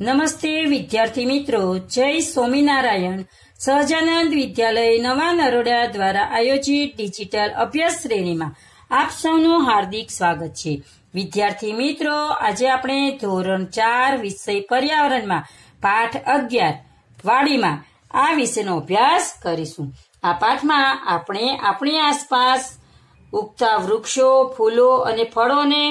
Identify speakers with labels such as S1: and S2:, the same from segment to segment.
S1: નમસ્તે વિદ્યાર્થી મિત્રો જય સ્વામિનારાયણ સહજાનંદ વિદ્યાલય નવા નરોડા દ્વારા આયોજિત ડિજિટલ અભ્યાસ શ્રેણીમાં આપ સૌનું હાર્દિક સ્વાગત છે વિદ્યાર્થી મિત્રો આજે આપણે ધોરણ ચાર વિષય પર્યાવરણમાં પાઠ અગિયાર વાડીમાં આ વિષયનો અભ્યાસ કરીશું આ પાઠમાં આપણે આપણી આસપાસ ઉગતા વૃક્ષો ફૂલો અને ફળોને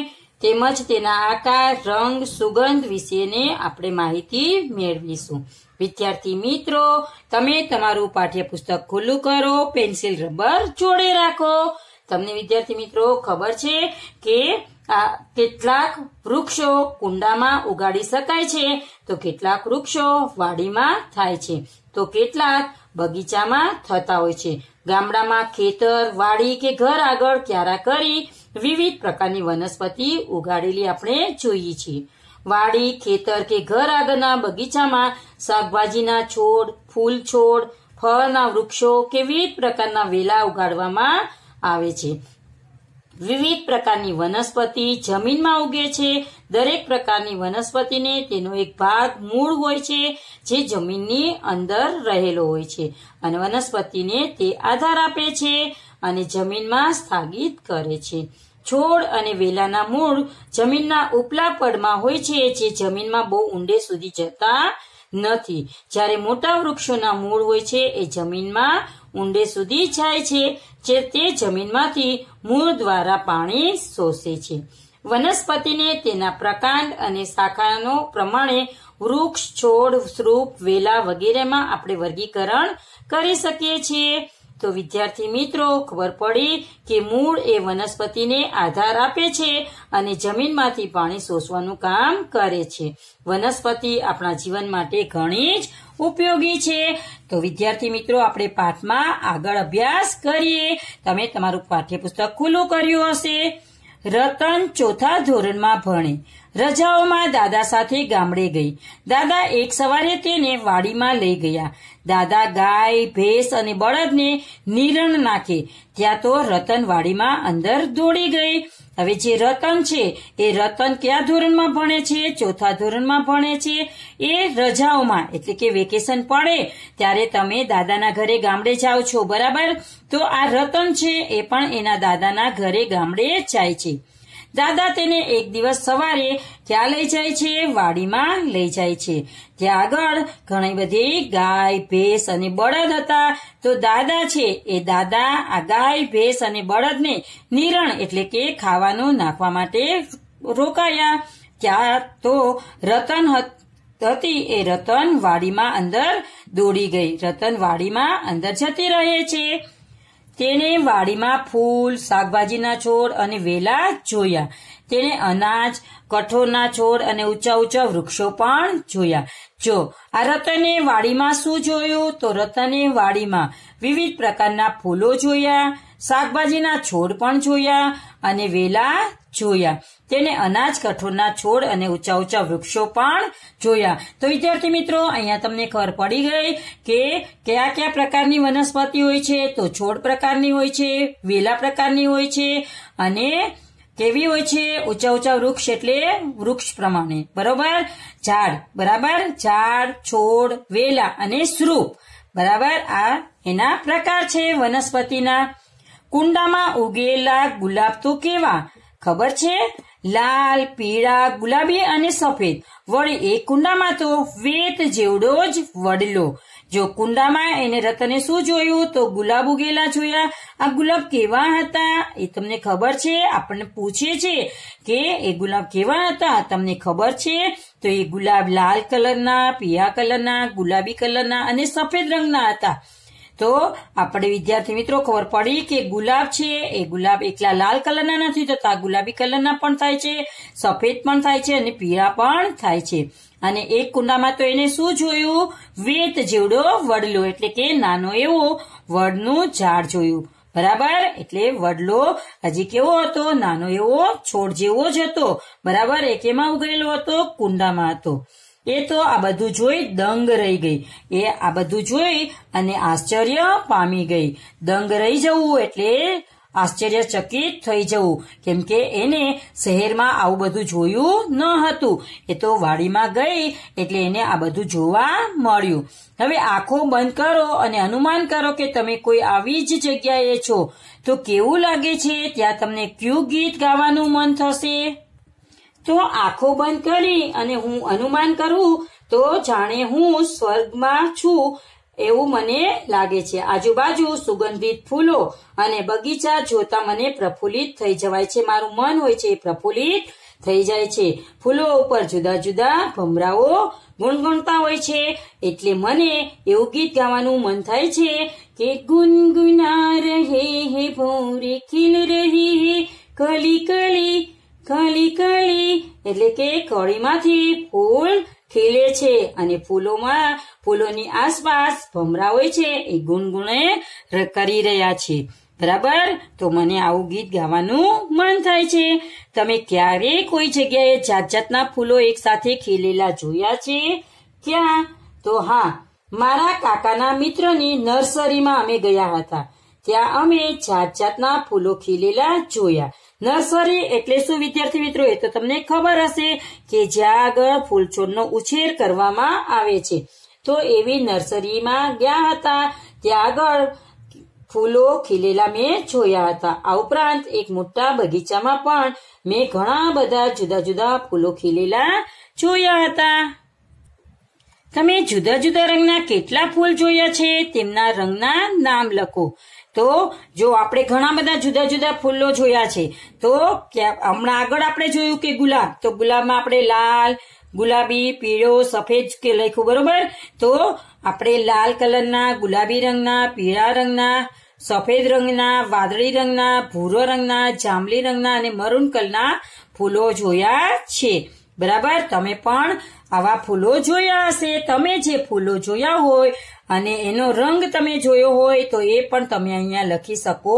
S1: તેમજ તેના આકાર રંગ સુગંધ વિશેને આપણે માહિતી મેળવીશું વિદ્યાર્થી મિત્રો તમે તમારું પાઠ્યપુસ્તક ખુલ્લું કરો પેન્સિલ રબર જોડે રાખો તમને વિદ્યાર્થી મિત્રો ખબર છે કે આ કેટલાક વૃક્ષો કુંડામાં ઉગાડી શકાય છે તો કેટલાક વૃક્ષો વાડીમાં થાય છે તો કેટલાક બગીચામાં થતા હોય છે ગામડામાં ખેતર વાડી કે ઘર આગળ ક્યારા કરી વિવિધ પ્રકારની વનસ્પતિ ઉગાડેલી આપણે જોઈએ છીએ વાડી ખેતર કે ઘર આગળના બગીચામાં શાકભાજીના છોડ ફૂલ છોડ ફળના વૃક્ષો કે વિવિધ પ્રકારના વેલા ઉગાડવામાં આવે છે વિવિધ પ્રકારની વનસ્પતિ જમીનમાં ઉગે છે દરેક પ્રકારની વનસ્પતિને તેનો એક ભાગ મૂળ હોય છે જે જમીનની અંદર રહેલો હોય છે અને વનસ્પતિને તે આધાર આપે છે અને જમીનમાં સ્થાગિત કરે છે છોડ અને વેલાના મૂળ જમીનના ઉપલા પડમાં હોય છે જે જમીનમાં બહુ ઊંડે સુધી જતા નથી જ્યારે મોટા વૃક્ષોના મૂળ હોય છે એ જમીનમાં ઊંડે સુધી જાય છે જે તે જમીનમાંથી મૂળ દ્વારા પાણી શોષે છે વનસ્પતિને તેના પ્રકાંડ અને શાખાનો પ્રમાણે વૃક્ષ છોડ સ્વરૂપ વેલા વગેરેમાં આપણે વર્ગીકરણ કરી શકીએ છીએ તો વિદ્યાર્થી મિત્રો ખબર પડી કે મૂળ એ વનસ્પતિને આધાર આપે છે અને જમીનમાંથી પાણી શોષવાનું કામ કરે છે વનસ્પતિ આપણા જીવન માટે ઘણી જ ઉપયોગી છે તો વિદ્યાર્થી મિત્રો આપણે પાઠમાં આગળ અભ્યાસ કરીએ તમે તમારું પાઠ્યપુસ્તક ખુલ્લું કર્યું હશે રતન ચોથા ધોરણમાં ભણે રજાઓમાં દાદા સાથે ગામડે ગઈ દાદા એક સવારે તેને વાડીમાં લઈ ગયા દાદા ગાય ભેંસ અને બળદને નીરણ નાખે ત્યાં તો રતન વાડીમાં અંદર દોડી ગઈ હવે જે રતન છે એ રતન કયા ધોરણમાં ભણે છે ચોથા ધોરણમાં ભણે છે એ રજાઓમાં એટલે કે વેકેશન પડે ત્યારે તમે દાદાના ઘરે ગામડે જાઓ છો બરાબર તો આ રતન છે એ પણ એના દાદાના ઘરે ગામડે જાય છે દાદા તેને એક દિવસ સવારે ક્યાં લઈ જાય છે વાડીમાં લઈ જાય છે ત્યાં આગળ ઘણી બધી ગાય ભેંસ અને બળદ હતા તો દાદા છે એ દાદા આ ગાય ભેંસ અને બળદને નિરણ એટલે કે ખાવાનું નાખવા માટે રોકાયા ત્યાં તો રતન હતી એ રતન વાડીમાં અંદર દોડી ગઈ રતન વાડીમાં અંદર જતી રહે છે તેણે વાડીમાં ફૂલ શાકભાજીના છોડ અને વેલા જોયા તેણે અનાજ કઠોળના છોડ અને ઊંચા ઊંચા વૃક્ષો પણ જોયા જો આ રતને વાડીમાં શું જોયું તો રતને વાડીમાં વિવિધ પ્રકારના ફૂલો જોયા શાકભાજીના છોડ પણ જોયા અને વેલા જોયા તેને અનાજ કઠોળના છોડ અને ઊંચા ઊંચા વૃક્ષો પણ જોયા તો વિદ્યાર્થી મિત્રો અહીંયા તમને ખબર પડી ગઈ કે કયા કયા પ્રકારની વનસ્પતિ હોય છે તો છોડ પ્રકારની હોય છે વેલા પ્રકારની હોય છે અને કેવી હોય છે ઊંચા ઊંચા વૃક્ષ એટલે વૃક્ષ પ્રમાણે બરોબર ઝાડ બરાબર ઝાડ છોડ વેલા અને સ્વરૂપ બરાબર આ એના પ્રકાર છે વનસ્પતિના કુંડામાં ઉગેલા ગુલાબ તો કેવા ખબર છે લાલ પીળા ગુલાબી અને સફેદ વળી એ કુંડામાં તો વેત જેવડો જ વડલો જો કુંડામાં એને રતને શું જોયું તો ગુલાબ ઉગેલા જોયા આ ગુલાબ કેવા હતા એ તમને ખબર છે આપણને પૂછે છે કે એ ગુલાબ કેવા હતા તમને ખબર છે તો એ ગુલાબ લાલ કલરના પીળા કલરના ગુલાબી કલરના અને સફેદ રંગના હતા તો આપણે વિદ્યાર્થી મિત્રો ખબર પડી કે ગુલાબ છે એ ગુલાબ એકલા લાલ કલરના નથી થતા ગુલાબી કલરના પણ થાય છે સફેદ પણ થાય છે અને પીળા પણ થાય છે અને એક કુંડામાં તો એને શું જોયું વેત જેવડો વડલો એટલે કે નાનો એવો વડનું ઝાડ જોયું બરાબર એટલે વડલો હજી કેવો હતો નાનો એવો છોડ જેવો જ હતો બરાબર એક એમાં ઉગેલો હતો કુંડામાં હતો એ તો આ બધું જોઈ દંગ રહી ગઈ એ આ બધું જોઈ અને આશ્ચર્ય પામી ગઈ દંગ રહી જવું એટલે આશ્ચર્યચકિત થઈ જવું કેમ કે એને શહેરમાં આવું બધું જોયું ન હતું એ તો વાડીમાં ગઈ એટલે એને આ બધું જોવા મળ્યું હવે આંખો બંધ કરો અને અનુમાન કરો કે તમે કોઈ આવી જ જગ્યાએ છો તો કેવું લાગે છે ત્યાં તમને ક્યુ ગીત ગાવાનું મન થશે તો આંખો બંધ કરી અને હું અનુમાન કરું તો જાણે હું સ્વર્ગમાં છું એવું મને લાગે છે આજુબાજુ સુગંધિત ફૂલો અને બગીચા જોતા મને પ્રફુલ્લિત થઈ જવાય છે મારું મન હોય છે પ્રફુલ્લિત થઈ જાય છે ફૂલો ઉપર જુદા જુદા ભમરાઓ ગુણગુણતા હોય છે એટલે મને એવું ગીત ગાવાનું મન થાય છે કે ગુનગુના રહે હે ભોરે ખીલ રહી હે કલી કલી કળી કળી એટલે કે કળીમાંથી ફૂલ ખીલે છે અને ફૂલોમાં ફૂલોની આસપાસ ભમરા હોય છે એ ગુણગુણે કરી રહ્યા છે બરાબર તો મને આવું ગીત ગાવાનું મન થાય છે તમે ક્યારે કોઈ જગ્યાએ જાત જાતના ફૂલો એકસાથે ખીલેલા જોયા છે ક્યાં તો હા મારા કાકાના મિત્રની નર્સરીમાં અમે ગયા હતા ત્યાં અમે જાત જાતના ફૂલો ખીલેલા જોયા નર્સરી એટલે શું વિદ્યાર્થી મિત્રો એ તો તમને ખબર હશે કે જ્યાં આગળ ફૂલછોડનો ઉછેર કરવામાં આવે છે તો એવી નર્સરીમાં ગયા હતા ત્યાં આગળ ફૂલો ખીલેલા મેં જોયા હતા આ ઉપરાંત એક મોટા બગીચામાં પણ મેં ઘણા બધા જુદા જુદા ફૂલો ખીલેલા જોયા હતા તમે જુદા જુદા રંગના કેટલા ફૂલ જોયા છે તેમના રંગના નામ લખો તો જો આપણે ઘણા બધા જુદા જુદા ફૂલો જોયા છે તો હમણાં આગળ આપણે જોયું કે ગુલાબ તો ગુલાબમાં આપણે લાલ ગુલાબી પીળો સફેદ કે લખ્યું બરોબર તો આપણે લાલ કલરના ગુલાબી રંગના પીળા રંગના સફેદ રંગના વાદળી રંગના ભૂરો રંગના જાંબલી રંગના અને મરૂન કલરના ફૂલો જોયા છે બરાબર તમે પણ આવા ફૂલો જોયા હશે તમે જે ફૂલો જોયા હોય અને એનો રંગ તમે જોયો હોય તો એ પણ તમે અહીંયા લખી શકો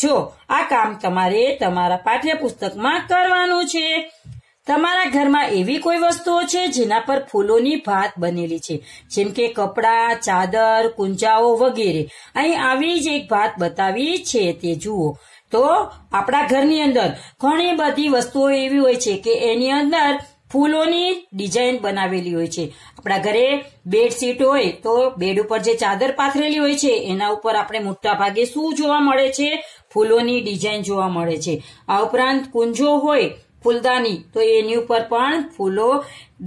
S1: છો આ કામ તમારે તમારા પાઠ્યપુસ્તકમાં કરવાનું છે તમારા ઘરમાં એવી કોઈ વસ્તુઓ છે જેના પર ફૂલોની ભાત બનેલી છે જેમ કે કપડાં ચાદર કુંજાઓ વગેરે અહીં આવી જ એક ભાત બતાવી છે તે જુઓ તો આપણા ઘરની અંદર ઘણી બધી વસ્તુઓ એવી હોય છે કે એની અંદર ફૂલોની ડિઝાઇન બનાવેલી હોય છે આપણા ઘરે બેડશીટ હોય તો બેડ ઉપર જે ચાદર પાથરેલી હોય છે એના ઉપર આપણે મોટા ભાગે શું જોવા મળે છે ફૂલોની ડિઝાઇન જોવા મળે છે આ ઉપરાંત કુંજો હોય ફૂલદાની તો એની ઉપર પણ ફૂલો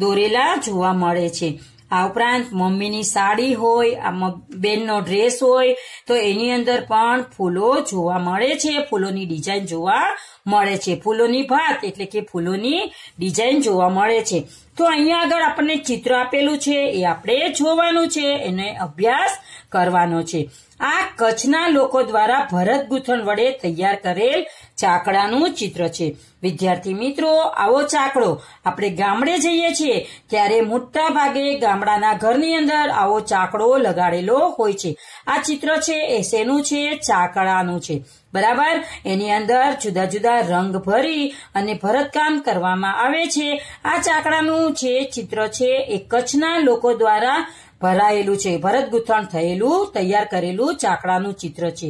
S1: દોરેલા જોવા મળે છે આ ઉપરાંત મમ્મીની સાડી હોય બેનનો ડ્રેસ હોય તો એની અંદર પણ ફૂલો જોવા મળે છે ફૂલોની ડિઝાઇન જોવા મળે છે ફૂલોની ભાત એટલે કે ફૂલોની ડિઝાઇન જોવા મળે છે તો અહીંયા આગળ આપણને ચિત્ર આપેલું છે એ આપણે જોવાનું છે એને અભ્યાસ કરવાનો છે આ કચ્છના લોકો દ્વારા ભરત ગૂંથણ વડે તૈયાર કરેલ ચાકડાનું ચિત્ર છે વિદ્યાર્થી મિત્રો આવો ચાકડો આપણે ગામડે જઈએ છીએ ત્યારે મોટા ભાગે ગામડાના ઘરની અંદર આવો ચાકડો લગાડેલો હોય છે આ ચિત્ર છે એ શેનું છે ચાકડાનું છે બરાબર એની અંદર જુદા જુદા રંગ ભરી અને ભરતકામ કરવામાં આવે છે આ ચાકડાનું જે ચિત્ર છે એ કચ્છના લોકો દ્વારા ભરાયેલું છે ભરત ગૂંથણ થયેલું તૈયાર કરેલું ચાકડાનું ચિત્ર છે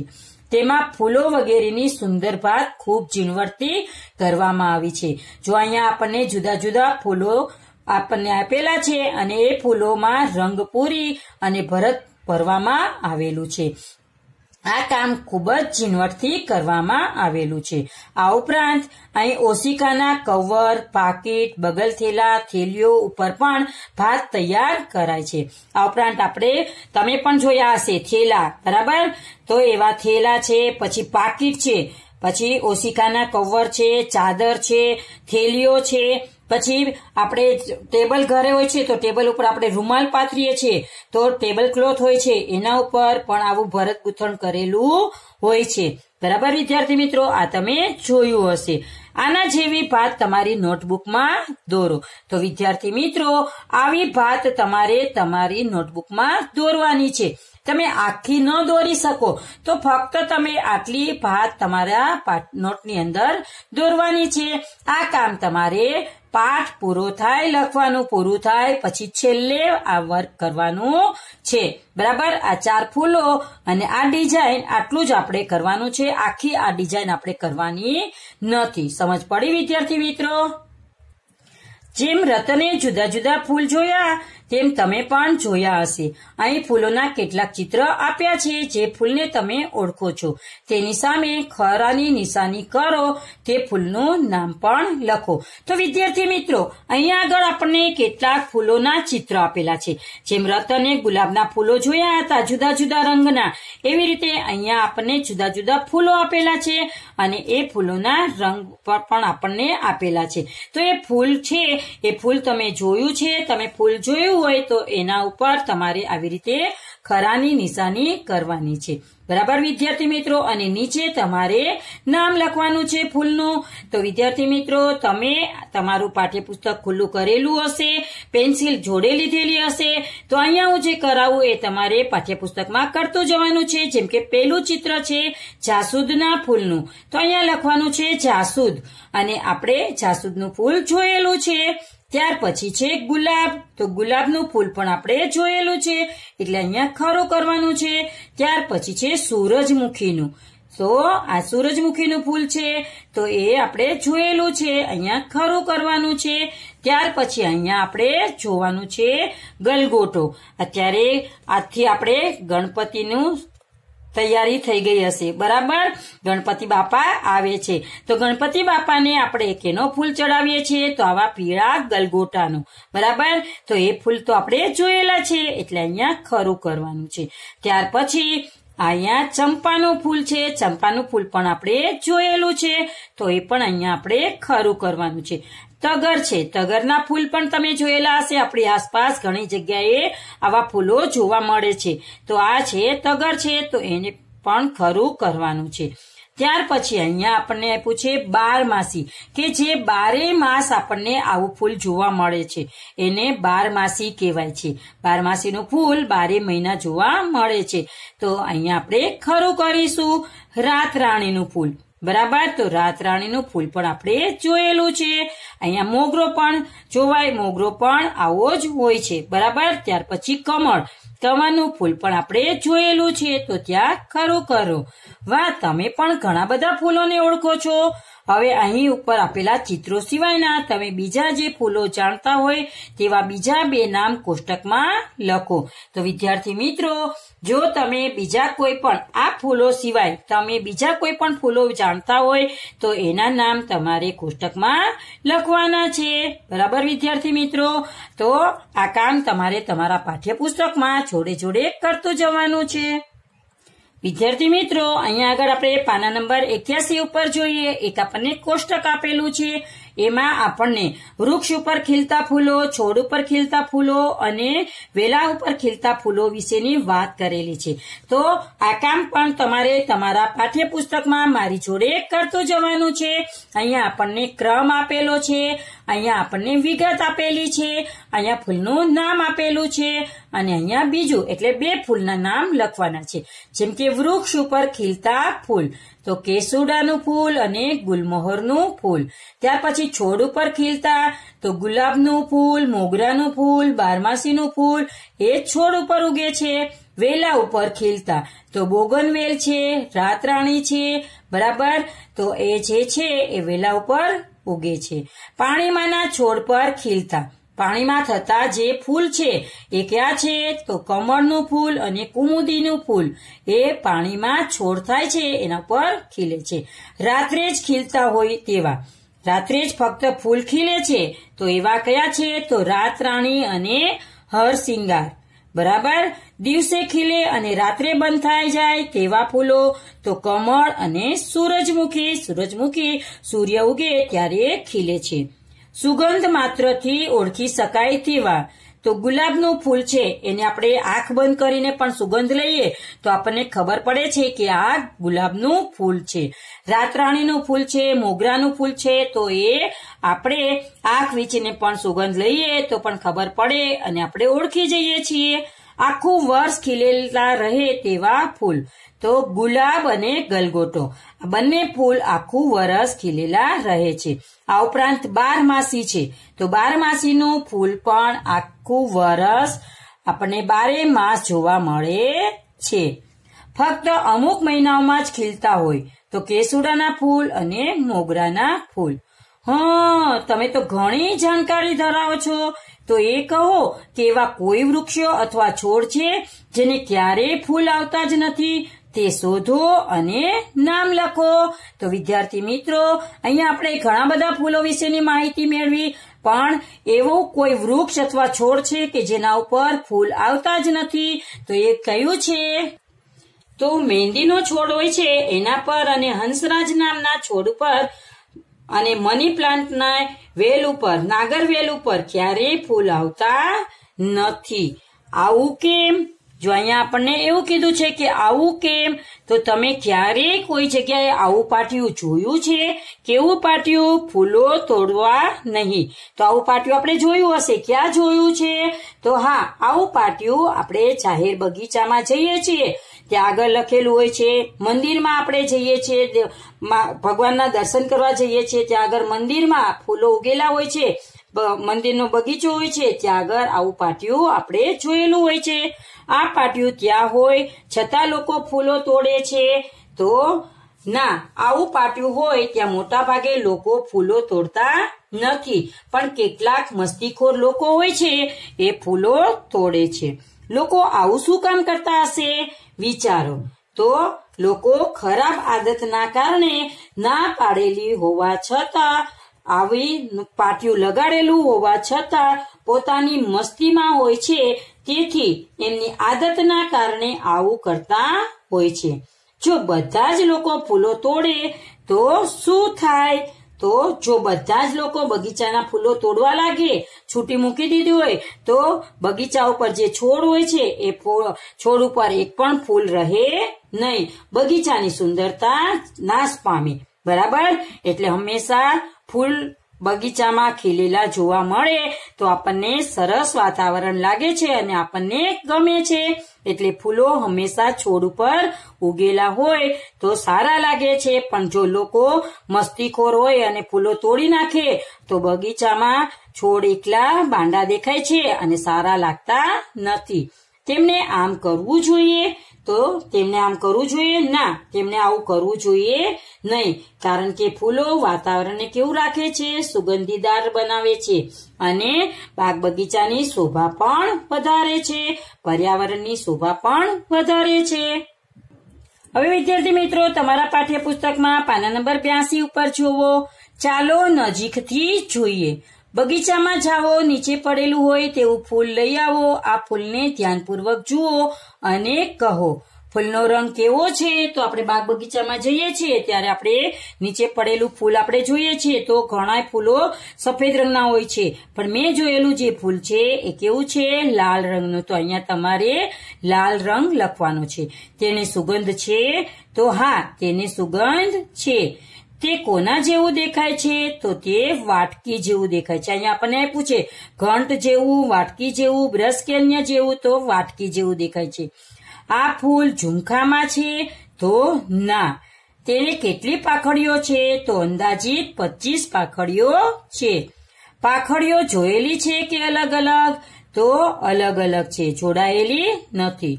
S1: તેમાં ફૂલો વગેરેની સુંદર ભાત ખૂબ ઝીણવટથી કરવામાં આવી છે જો અહીંયા આપણને જુદા જુદા ફૂલો આપણને આપેલા છે અને એ ફૂલોમાં રંગ પૂરી અને ભરત ભરવામાં આવેલું છે આ કામ ખૂબ જ ઝીણવટથી કરવામાં આવેલું છે આ ઉપરાંત અહીં ઓશિકાના કવર પાકીટ બગલ થેલા થેલીઓ ઉપર પણ ભાત તૈયાર કરાય છે આ ઉપરાંત આપણે તમે પણ જોયા હશે થેલા બરાબર તો એવા થેલા છે પછી પાકીટ છે પછી ઓશિકાના કવર છે ચાદર છે થેલીઓ છે પછી આપણે ટેબલ ઘરે હોય છે તો ટેબલ ઉપર આપણે રૂમાલ પાથરીએ છીએ તો ટેબલ ક્લોથ હોય છે એના ઉપર પણ આવું ભરત ગૂંથણ કરેલું હોય છે બરાબર વિદ્યાર્થી મિત્રો આ તમે જોયું હશે આના જેવી ભાત તમારી નોટબુકમાં દોરો તો વિદ્યાર્થી મિત્રો આવી ભાત તમારે તમારી નોટબુકમાં દોરવાની છે તમે આખી ન દોરી શકો તો ફક્ત તમે આટલી ભાત તમારા નોટની અંદર દોરવાની છે આ કામ તમારે પાઠ પૂરો થાય લખવાનું પૂરું થાય પછી છેલ્લે આ વર્ક કરવાનું છે બરાબર આ ચાર ફૂલો અને આ ડિઝાઇન આટલું જ આપણે કરવાનું છે આખી આ ડિઝાઇન આપણે કરવાની નથી સમજ પડી વિદ્યાર્થી મિત્રો જેમ રતને જુદા જુદા ફૂલ જોયા તેમ તમે પણ જોયા હશે અહીં ફૂલોના કેટલાક ચિત્ર આપ્યા છે જે ફૂલને તમે ઓળખો છો તેની સામે ખરાની નિશાની કરો તે ફૂલનું નામ પણ લખો તો વિદ્યાર્થી મિત્રો અહીંયા આગળ આપણને કેટલાક ફૂલોના ચિત્ર આપેલા છે જેમ રતને ગુલાબના ફૂલો જોયા હતા જુદા જુદા રંગના એવી રીતે અહીંયા આપણને જુદા જુદા ફૂલો આપેલા છે અને એ ફૂલોના રંગ પણ આપણને આપેલા છે તો એ ફૂલ છે એ ફૂલ તમે જોયું છે તમે ફૂલ જોયું લેવું હોય તો એના ઉપર તમારે આવી રીતે ખરાની નિશાની કરવાની છે બરાબર વિદ્યાર્થી મિત્રો અને નીચે તમારે નામ લખવાનું છે ફૂલનું તો વિદ્યાર્થી મિત્રો તમે તમારું પાઠ્યપુસ્તક ખુલ્લું કરેલું હશે પેન્સિલ જોડે લીધેલી હશે તો અહીંયા હું જે કરાવું એ તમારે પાઠ્યપુસ્તકમાં કરતું જવાનું છે જેમ કે પેલું ચિત્ર છે જાસૂદના ફૂલનું તો અહીંયા લખવાનું છે જાસૂદ અને આપણે જાસૂદનું ફૂલ જોયેલું છે ત્યાર પછી છે ગુલાબ તો ગુલાબનું ફૂલ પણ આપણે જોયેલું છે એટલે અહીંયા ખરો કરવાનું છે ત્યાર પછી છે સૂરજમુખીનું તો આ સૂરજમુખીનું ફૂલ છે તો એ આપણે જોયેલું છે અહીંયા ખરું કરવાનું છે ત્યાર પછી અહીંયા આપણે જોવાનું છે ગલગોટો અત્યારે આથી આપણે ગણપતિનું તૈયારી થઈ ગઈ હશે બરાબર ગણપતિ બાપા આવે છે તો ગણપતિ બાપાને આપણે કેનો ફૂલ ચડાવીએ છીએ તો આવા પીળા ગલગોટાનું બરાબર તો એ ફૂલ તો આપણે જોયેલા છે એટલે અહીંયા ખરું કરવાનું છે ત્યાર પછી અહીંયા ચંપાનું ફૂલ છે ચંપાનું ફૂલ પણ આપણે જોયેલું છે તો એ પણ અહીંયા આપણે ખરું કરવાનું છે તગર છે તગરના ફૂલ પણ તમે જોયેલા હશે આપણી આસપાસ ઘણી જગ્યાએ આવા ફૂલો જોવા મળે છે તો આ છે તગર છે તો એને પણ ખરું કરવાનું છે ત્યાર પછી અહીંયા આપણને આપ્યું છે બાર માસી કે જે બારે માસ આપણને આવું ફૂલ જોવા મળે છે એને બાર માસી કહેવાય છે બાર માસીનું ફૂલ બારે મહિના જોવા મળે છે તો અહીંયા આપણે ખરું કરીશું રાત રાણીનું ફૂલ બરાબર તો રાતરાણીનું ફૂલ પણ આપણે જોયેલું છે અહીંયા મોગરો પણ જોવાય મોગરો પણ આવો જ હોય છે બરાબર ત્યાર પછી કમળ કમળનું ફૂલ પણ આપણે જોયેલું છે તો ત્યાં ખરું ખરું વાહ તમે પણ ઘણા બધા ફૂલોને ઓળખો છો હવે અહીં ઉપર આપેલા ચિત્રો સિવાયના તમે બીજા જે ફૂલો જાણતા હોય તેવા બીજા બે નામ કોષ્ટકમાં લખો તો વિદ્યાર્થી મિત્રો જો તમે બીજા કોઈ પણ આ ફૂલો સિવાય તમે બીજા કોઈ પણ ફૂલો જાણતા હોય તો એના નામ તમારે કોષ્ટકમાં લખવાના છે બરાબર વિદ્યાર્થી મિત્રો તો આ કામ તમારે તમારા પાઠ્યપુસ્તકમાં જોડે જોડે કરતું જવાનું છે વિદ્યાર્થી મિત્રો અહીંયા આગળ આપણે પાના નંબર એક્યાસી ઉપર જોઈએ એક આપણને કોષ્ટક આપેલું છે એમાં આપણને વૃક્ષ ઉપર ખીલતા ફૂલો છોડ ઉપર ખીલતા ફૂલો અને વેલા ઉપર ખીલતા ફૂલો વિશેની વાત કરેલી છે તો આ કામ પણ તમારે તમારા પાઠ્યપુસ્તકમાં મારી જોડે કરતું જવાનું છે અહીંયા આપણને ક્રમ આપેલો છે અહીંયા આપણને વિગત આપેલી છે અહીંયા ફૂલનું નામ આપેલું છે અને અહીંયા બીજું એટલે બે ફૂલના નામ લખવાના છે જેમ કે વૃક્ષ ઉપર ખીલતા ફૂલ તો કેસુડાનું ફૂલ અને ગુલમોહરનું ફૂલ ત્યાર પછી છોડ ઉપર ખીલતા તો ગુલાબનું ફૂલ મોગરાનું ફૂલ બારમાસીનું ફૂલ એ છોડ ઉપર ઉગે છે વેલા ઉપર ખીલતા તો બોગનવેલ છે રાતરાણી છે બરાબર તો એ જે છે એ વેલા ઉપર ઉગે છે પાણીમાંના છોડ પર ખીલતા પાણીમાં થતા જે ફૂલ છે એ ક્યાં છે તો કમળનું ફૂલ અને કુમુદીનું ફૂલ એ પાણીમાં છોડ થાય છે એના પર ખીલે છે રાત્રે જ ખીલતા હોય તેવા રાત્રે જ ફક્ત ફૂલ ખીલે છે તો એવા કયા છે તો રાતરાણી અને હરસિંગાર બરાબર દિવસે ખીલે અને રાત્રે બંધ થાય જાય તેવા ફૂલો તો કમળ અને સૂરજમુખી સૂરજમુખી સૂર્ય ઉગે ત્યારે ખીલે છે સુગંધ માત્રથી ઓળખી શકાય તેવા તો ગુલાબનું ફૂલ છે એને આપણે આંખ બંધ કરીને પણ સુગંધ લઈએ તો આપણને ખબર પડે છે કે આ ગુલાબનું ફૂલ છે રાતરાણીનું ફૂલ છે મોગરાનું ફૂલ છે તો એ આપણે આંખ વીચીને પણ સુગંધ લઈએ તો પણ ખબર પડે અને આપણે ઓળખી જઈએ છીએ આખું વર્ષ ખીલેલા રહે તેવા ફૂલ તો ગુલાબ અને ગલગોટો બંને ફૂલ આખું વરસ ખીલેલા રહે છે આ ઉપરાંત બારમાસી છે તો બારમાસીનું ફૂલ પણ આખું વરસ આપણને બારે માસ જોવા મળે છે ફક્ત અમુક મહિનાઓમાં જ ખીલતા હોય તો કેસુડાના ફૂલ અને મોગરાના ફૂલ હા તમે તો ઘણી જાણકારી ધરાવો છો તો એ કહો કે એવા કોઈ વૃક્ષો અથવા છોડ છે જેને ક્યારેય ફૂલ આવતા જ નથી તે શોધો અને નામ લખો તો વિદ્યાર્થી મિત્રો અહીંયા આપણે ઘણા બધા ફૂલો વિશેની માહિતી મેળવી પણ એવો કોઈ વૃક્ષ અથવા છોડ છે કે જેના ઉપર ફૂલ આવતા જ નથી તો એ કયું છે તો મહેંદીનો છોડ હોય છે એના પર અને હંસરાજ નામના છોડ ઉપર અને મની પ્લાન્ટના વેલ ઉપર નાગર વેલ ઉપર ક્યારેય ફૂલ આવતા નથી આવું કેમ જો અહીંયા આપણને એવું કીધું છે કે આવું કેમ તો તમે ક્યારેય કોઈ જગ્યાએ આવું પાટિયું જોયું છે કેવું પાટિયું ફૂલો તોડવા નહીં તો આવું પાટિયું આપણે જોયું હશે ક્યાં જોયું છે તો હા આવું પાટિયું આપણે જાહેર બગીચામાં જઈએ છીએ ત્યાં આગળ લખેલું હોય છે મંદિરમાં આપણે જઈએ છીએ ભગવાનના દર્શન કરવા જઈએ છીએ ત્યાં આગળ મંદિરમાં ફૂલો ઉગેલા હોય છે મંદિરનો બગીચો હોય છે ત્યાં આગળ આવું પાટિયું આપણે જોયેલું હોય છે આ પાટિયું ત્યાં હોય છતાં લોકો ફૂલો તોડે છે તો ના આવું પાટિયું હોય ત્યાં મોટા ભાગે લોકો ફૂલો તોડતા નથી પણ કેટલાક મસ્તીખોર લોકો હોય છે એ ફૂલો તોડે છે લોકો આવું શું કામ કરતા હશે વિચારો તો લોકો ખરાબ આદતના કારણે ના પાડેલી હોવા છતાં આવી પાટિયું લગાડેલું હોવા છતાં પોતાની મસ્તીમાં હોય છે તેથી એમની આદતના કારણે આવું કરતા હોય છે જો બધા જ લોકો ફૂલો તોડે તો શું થાય તો જો બધા જ લોકો બગીચાના ફૂલો તોડવા લાગે છૂટી મૂકી દીધી હોય તો બગીચા ઉપર જે છોડ હોય છે એ છોડ ઉપર એક પણ ફૂલ રહે નહીં બગીચાની સુંદરતા નાશ પામે બરાબર એટલે હંમેશા ફૂલ બગીચામાં ખીલેલા જોવા મળે તો આપણને સરસ વાતાવરણ લાગે છે અને આપણને ગમે છે એટલે ફૂલો હંમેશા છોડ ઉપર ઉગેલા હોય તો સારા લાગે છે પણ જો લોકો મસ્તીખોર હોય અને ફૂલો તોડી નાખે તો બગીચામાં છોડ એકલા ભાંડા દેખાય છે અને સારા લાગતા નથી તેમને આમ કરવું જોઈએ તો તેમને આમ કરવું જોઈએ ના તેમને આવું કરવું જોઈએ નહીં કારણ કે ફૂલો વાતાવરણને કેવું રાખે છે સુગંધીદાર બનાવે છે અને બાગ બગીચાની શોભા પણ વધારે છે પર્યાવરણની શોભા પણ વધારે છે હવે વિદ્યાર્થી મિત્રો તમારા પાઠ્યપુસ્તકમાં પાના નંબર બ્યાસી ઉપર જુઓ ચાલો નજીકથી જોઈએ બગીચામાં જાઓ નીચે પડેલું હોય તેવું ફૂલ લઈ આવો આ ફૂલને ધ્યાનપૂર્વક જુઓ અને કહો ફૂલનો રંગ કેવો છે તો આપણે બાગ બગીચામાં જઈએ છીએ ત્યારે આપણે નીચે પડેલું ફૂલ આપણે જોઈએ છીએ તો ઘણા ફૂલો સફેદ રંગના હોય છે પણ મેં જોયેલું જે ફૂલ છે એ કેવું છે લાલ રંગનું તો અહીંયા તમારે લાલ રંગ લખવાનો છે તેને સુગંધ છે તો હા તેને સુગંધ છે તે કોના જેવું દેખાય છે તો તે વાટકી જેવું દેખાય છે અહીંયા આપણને આપ્યું છે ઘંટ જેવું વાટકી જેવું બ્રશ અન્ય જેવું તો વાટકી જેવું દેખાય છે આ ફૂલ ઝુમખામાં છે તો ના તેને કેટલી પાખડીઓ છે તો અંદાજિત પચીસ પાખડીઓ છે પાખડીઓ જોયેલી છે કે અલગ અલગ તો અલગ અલગ છે જોડાયેલી નથી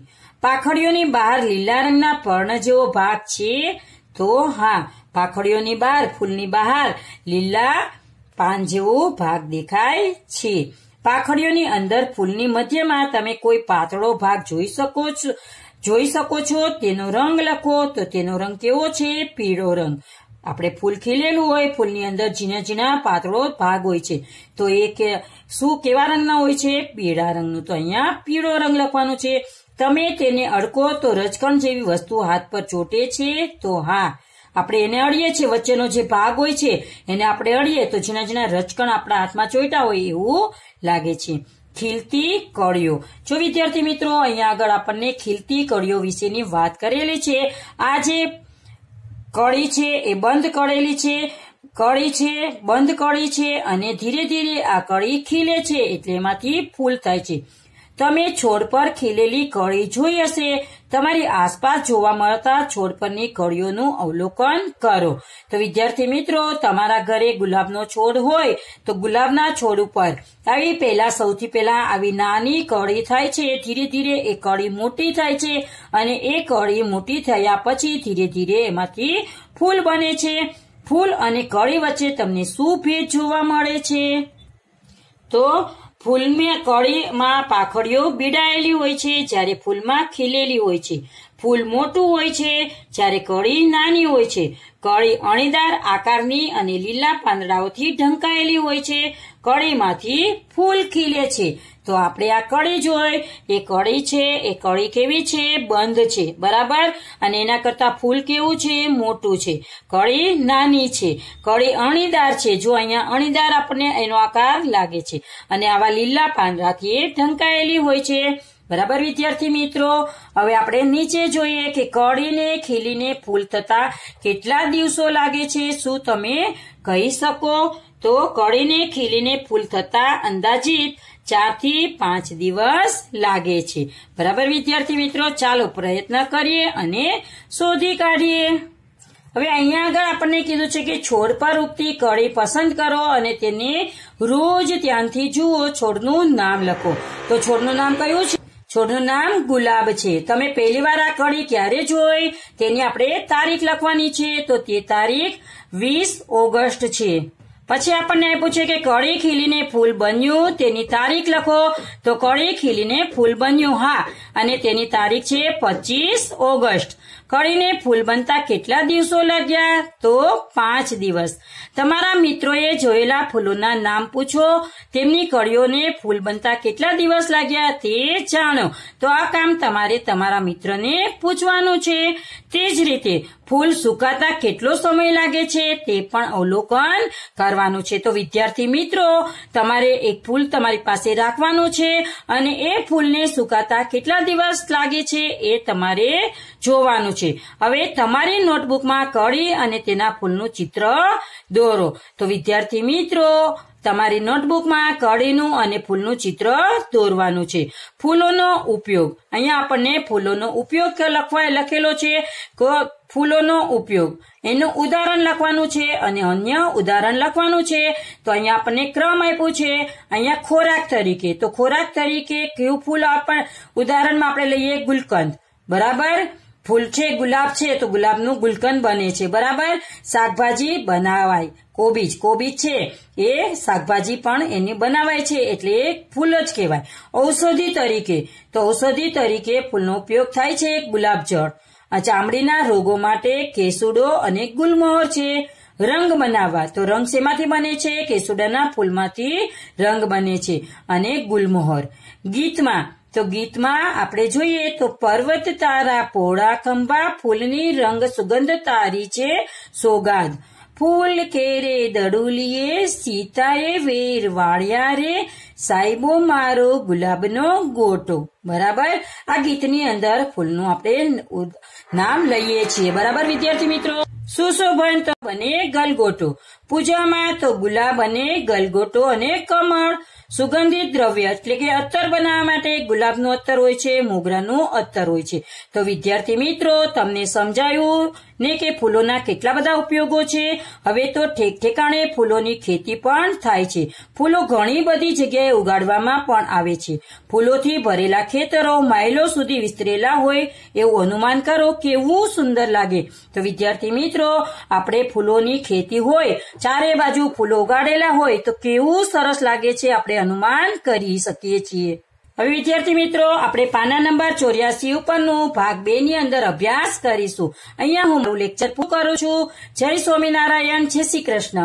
S1: પાખડીઓની બહાર લીલા રંગના પર્ણ જેવો ભાગ છે તો હા પાખડીઓની બહાર ફૂલની બહાર લીલા પાન જેવો ભાગ દેખાય છે પાખડીઓની અંદર ફૂલની મધ્યમાં તમે કોઈ પાતળો ભાગ જોઈ શકો છો જોઈ શકો છો તેનો રંગ લખો તો તેનો રંગ કેવો છે પીળો રંગ આપણે ફૂલ ખીલેલું હોય ફૂલની અંદર ઝીણા ઝીણા પાતળો ભાગ હોય છે તો એ કે શું કેવા રંગના હોય છે પીળા રંગનું તો અહીંયા પીળો રંગ લખવાનું છે તમે તેને અડકો તો રજકણ જેવી વસ્તુ હાથ પર ચોટે છે તો હા આપણે એને અડીએ છીએ વચ્ચેનો જે ભાગ હોય છે એને આપણે અડીએ તો ઝીણા ઝીણા રચકણ આપણા હાથમાં ચોઈટા હોય એવું લાગે છે ખીલતી કળીઓ જો વિદ્યાર્થી મિત્રો અહીંયા આગળ આપણને ખીલતી કળીઓ વિશેની વાત કરેલી છે આ જે કળી છે એ બંધ કળેલી છે કળી છે બંધ કળી છે અને ધીરે ધીરે આ કળી ખીલે છે એટલે એમાંથી ફૂલ થાય છે તમે છોડ પર ખીલેલી કળી જોઈ હશે તમારી આસપાસ જોવા મળતા છોડ પરની કળીઓનું અવલોકન કરો તો વિદ્યાર્થી મિત્રો તમારા ઘરે ગુલાબનો છોડ હોય તો ગુલાબના છોડ ઉપર આવી પહેલા સૌથી પહેલા આવી નાની કળી થાય છે ધીરે ધીરે એ કળી મોટી થાય છે અને એ કળી મોટી થયા પછી ધીરે ધીરે એમાંથી ફૂલ બને છે ફૂલ અને કળી વચ્ચે તમને શું ભેદ જોવા મળે છે તો ફૂલમાં કળીમાં પાખડીઓ બીડાયેલી હોય છે જ્યારે ફૂલમાં ખીલેલી હોય છે ફૂલ મોટું હોય છે જ્યારે કળી નાની હોય છે કળી અણીદાર આકારની અને લીલા પાંદડાઓથી ઢંકાયેલી હોય છે કળીમાંથી ફૂલ ખીલે છે તો આપણે આ કળી જોઈ એ કળી છે એ કળી કેવી છે બંધ છે બરાબર અને એના કરતા ફૂલ કેવું છે મોટું છે કળી નાની છે કળી અણીદાર છે જો અહીંયા અણીદાર આપણને એનો આકાર લાગે છે અને આવા લીલા પાંદડાથી ઢંકાયેલી હોય છે બરાબર વિદ્યાર્થી મિત્રો હવે આપણે નીચે જોઈએ કે કળીને ખીલીને ફૂલ થતા કેટલા દિવસો લાગે છે શું તમે કહી શકો તો કળીને ખીલીને ફૂલ થતા અંદાજિત ચાર થી પાંચ દિવસ લાગે છે બરાબર વિદ્યાર્થી મિત્રો ચાલો પ્રયત્ન કરીએ અને શોધી કાઢીએ હવે અહીંયા આગળ આપણને કીધું છે કે છોડ પર ઉગતી કળી પસંદ કરો અને તેને રોજ ત્યાંથી જુઓ છોડનું નામ લખો તો છોડનું નામ કયું છે છોડનું નામ ગુલાબ છે તમે પહેલી વાર આ કડી ક્યારે જોઈ તેની આપણે તારીખ લખવાની છે તો તે તારીખ વીસ ઓગસ્ટ છે પછી આપણને આપ્યું છે કે કળી ખીલીને ફૂલ બન્યું તેની તારીખ લખો તો કળી ખીલીને ફૂલ બન્યું હા અને તેની તારીખ છે પચીસ ઓગસ્ટ કળીને ફૂલ બનતા કેટલા દિવસો લાગ્યા તો પાંચ દિવસ તમારા મિત્રોએ જોયેલા ફૂલોના નામ પૂછો તેમની કળીઓને ફૂલ બનતા કેટલા દિવસ લાગ્યા તે જાણો તો આ કામ તમારે તમારા મિત્રને પૂછવાનું છે તે જ રીતે ફૂલ સુકાતા કેટલો સમય લાગે છે તે પણ અવલોકન કરવાનું છે તો વિદ્યાર્થી મિત્રો તમારે એક ફૂલ તમારી પાસે રાખવાનું છે અને એ ફૂલને સુકાતા કેટલા દિવસ લાગે છે એ તમારે જોવાનું છે હવે તમારી નોટબુકમાં કળી અને તેના ફૂલનું ચિત્ર દોરો તો વિદ્યાર્થી મિત્રો તમારી નોટબુકમાં કળીનું અને ફૂલનું ચિત્ર દોરવાનું છે ફૂલોનો ઉપયોગ અહીંયા આપણને ફૂલોનો ઉપયોગ લખવા લખેલો છે ફૂલોનો ઉપયોગ એનું ઉદાહરણ લખવાનું છે અને અન્ય ઉદાહરણ લખવાનું છે તો અહીંયા આપણને ક્રમ આપ્યું છે અહીંયા ખોરાક તરીકે તો ખોરાક તરીકે કયું ફૂલ આપણ ઉદાહરણમાં આપણે લઈએ ગુલકંદ બરાબર ફૂલ છે ગુલાબ છે તો ગુલાબનું ગુલકંદ બને છે બરાબર શાકભાજી બનાવાય કોબીજ કોબીજ છે એ શાકભાજી પણ એની બનાવાય છે એટલે એ ફૂલ જ કહેવાય ઔષધિ તરીકે તો ઔષધિ તરીકે ફૂલનો ઉપયોગ થાય છે ગુલાબજળ ચામડીના રોગો માટે કેસુડો અને ગુલમોહર છે રંગ બનાવવા તો રંગ શેમાંથી બને છે કેસુડાના ફૂલમાંથી રંગ બને છે અને ગુલમોહર ગીતમાં તો ગીતમાં આપણે જોઈએ તો પર્વત તારા પોળા ખંભા ફૂલની રંગ સુગંધ તારી છે સોગાદ ફૂલ કેરે દડુલીએ સીતાએ વેર વાળ્યા રે સાઈબો મારો ગુલાબનો ગોટો બરાબર આ ગીતની અંદર ફૂલનું આપણે નામ લઈએ છીએ બરાબર વિદ્યાર્થી મિત્રો સુશોભન તો બને ગલગોટો પૂજામાં તો ગુલાબ અને ગલગોટો અને કમળ સુગંધિત દ્રવ્ય એટલે કે અત્તર બનાવવા માટે ગુલાબનું અત્તર હોય છે મોગરાનું અત્તર હોય છે તો વિદ્યાર્થી મિત્રો તમને સમજાયું ને કે ફૂલોના કેટલા બધા ઉપયોગો છે હવે તો ઠેક ઠેકાણે ફૂલોની ખેતી પણ થાય છે ફૂલો ઘણી બધી જગ્યાએ ઉગાડવામાં પણ આવે છે ફૂલોથી ભરેલા ખેતરો માઇલો સુધી વિસ્તરેલા હોય એવું અનુમાન કરો કેવું સુંદર લાગે તો વિદ્યાર્થી મિત્રો આપણે ફૂલોની ખેતી હોય ચારે બાજુ ફૂલો ઉગાડેલા હોય તો કેવું સરસ લાગે છે આપણે અનુમાન કરી શકીએ છીએ હવે વિદ્યાર્થી મિત્રો આપણે પાના નંબર ચોર્યાસી ઉપરનું ભાગ બે ની અંદર અભ્યાસ કરીશું અહીંયા હું લેક્ચર પૂરું કરું છું જય સ્વામિનારાયણ જય શ્રી કૃષ્ણ